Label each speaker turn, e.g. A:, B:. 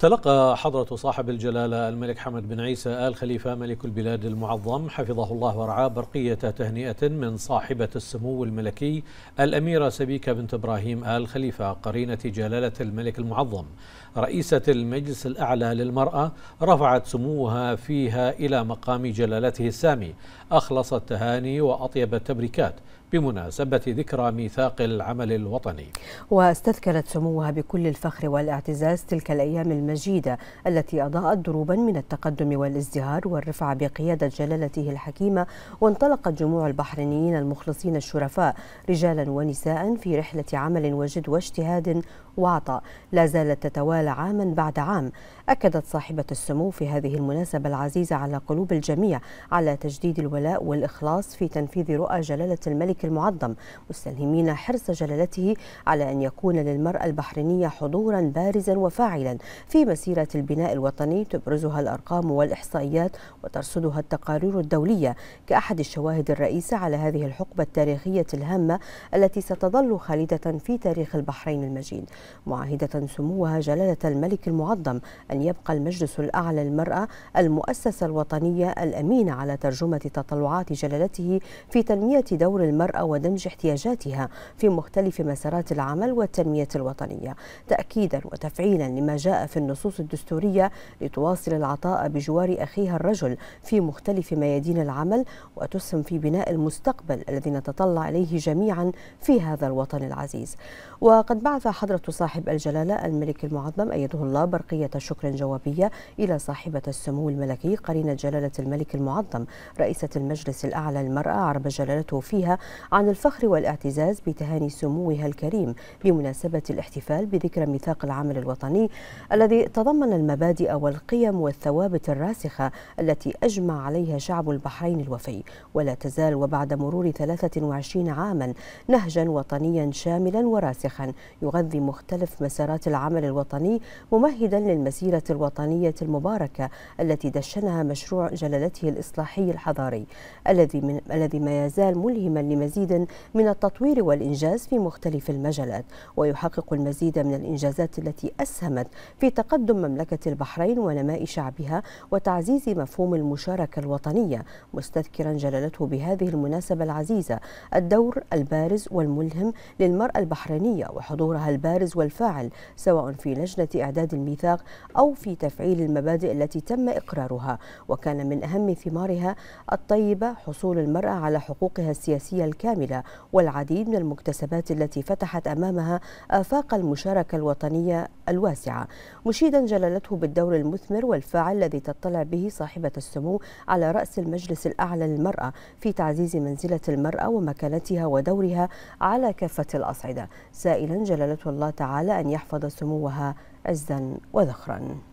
A: تلقى حضرة صاحب الجلالة الملك حمد بن عيسى آل خليفة ملك البلاد المعظم حفظه الله ورعاه برقية تهنئة من صاحبة السمو الملكي الأميرة سبيكة بنت إبراهيم آل خليفة قرينة جلالة الملك المعظم رئيسة المجلس الأعلى للمرأة رفعت سموها فيها إلى مقام جلالته السامي أخلص التهاني وأطيب التبريكات بمناسبة ذكرى ميثاق العمل الوطني
B: واستذكرت سموها بكل الفخر والاعتزاز تلك الأيام المجيدة التي أضاءت دروبا من التقدم والازدهار والرفعة بقيادة جلالته الحكيمة وانطلقت جموع البحرينيين المخلصين الشرفاء رجالا ونساء في رحلة عمل وجد واجتهاد وعطاء لا زالت تتوالى عاما بعد عام أكدت صاحبة السمو في هذه المناسبة العزيزة على قلوب الجميع على تجديد الولاء والإخلاص في تنفيذ رؤى جلالة الملك الملك المعظم مستلهمين حرص جلالته على أن يكون للمرأة البحرينية حضورا بارزا وفاعلا في مسيرة البناء الوطني تبرزها الأرقام والإحصائيات وترصدها التقارير الدولية كأحد الشواهد الرئيسة على هذه الحقبة التاريخية الهامة التي ستظل خالدة في تاريخ البحرين المجيد معاهدة سموها جلالة الملك المعظم أن يبقى المجلس الأعلى للمرأة المؤسسة الوطنية الأمينة على ترجمة تطلعات جلالته في تنمية دور المرأة المرأة ودمج احتياجاتها في مختلف مسارات العمل والتنمية الوطنية تأكيدا وتفعيلا لما جاء في النصوص الدستورية لتواصل العطاء بجوار أخيها الرجل في مختلف ميادين العمل وتسهم في بناء المستقبل الذي نتطلع إليه جميعا في هذا الوطن العزيز وقد بعث حضرة صاحب الجلالة الملك المعظم أيده الله برقية شكر جوابية إلى صاحبة السمو الملكي قرينة جلالة الملك المعظم رئيسة المجلس الأعلى المرأة عرب جلالته فيها عن الفخر والاعتزاز بتهاني سموها الكريم بمناسبة الاحتفال بذكرى ميثاق العمل الوطني الذي تضمن المبادئ والقيم والثوابت الراسخة التي أجمع عليها شعب البحرين الوفي ولا تزال وبعد مرور 23 عاما نهجا وطنيا شاملا وراسخا يغذي مختلف مسارات العمل الوطني ممهدا للمسيرة الوطنية المباركة التي دشنها مشروع جلالته الإصلاحي الحضاري الذي من الذي ما يزال ملهما لمزيد مزيد من التطوير والإنجاز في مختلف المجالات ويحقق المزيد من الإنجازات التي أسهمت في تقدم مملكة البحرين ونماء شعبها وتعزيز مفهوم المشاركة الوطنية مستذكرا جلالته بهذه المناسبة العزيزة الدور البارز والملهم للمرأة البحرينية وحضورها البارز والفاعل سواء في لجنة إعداد الميثاق أو في تفعيل المبادئ التي تم إقرارها وكان من أهم ثمارها الطيبة حصول المرأة على حقوقها السياسية الكاملة والعديد من المكتسبات التي فتحت أمامها آفاق المشاركة الوطنية الواسعة مشيدا جلالته بالدور المثمر والفاعل الذي تطلع به صاحبة السمو على رأس المجلس الأعلى للمرأة في تعزيز منزلة المرأة ومكانتها ودورها على كافة الأصعدة سائلا جلالته الله تعالى أن يحفظ سموها عزا وذخرا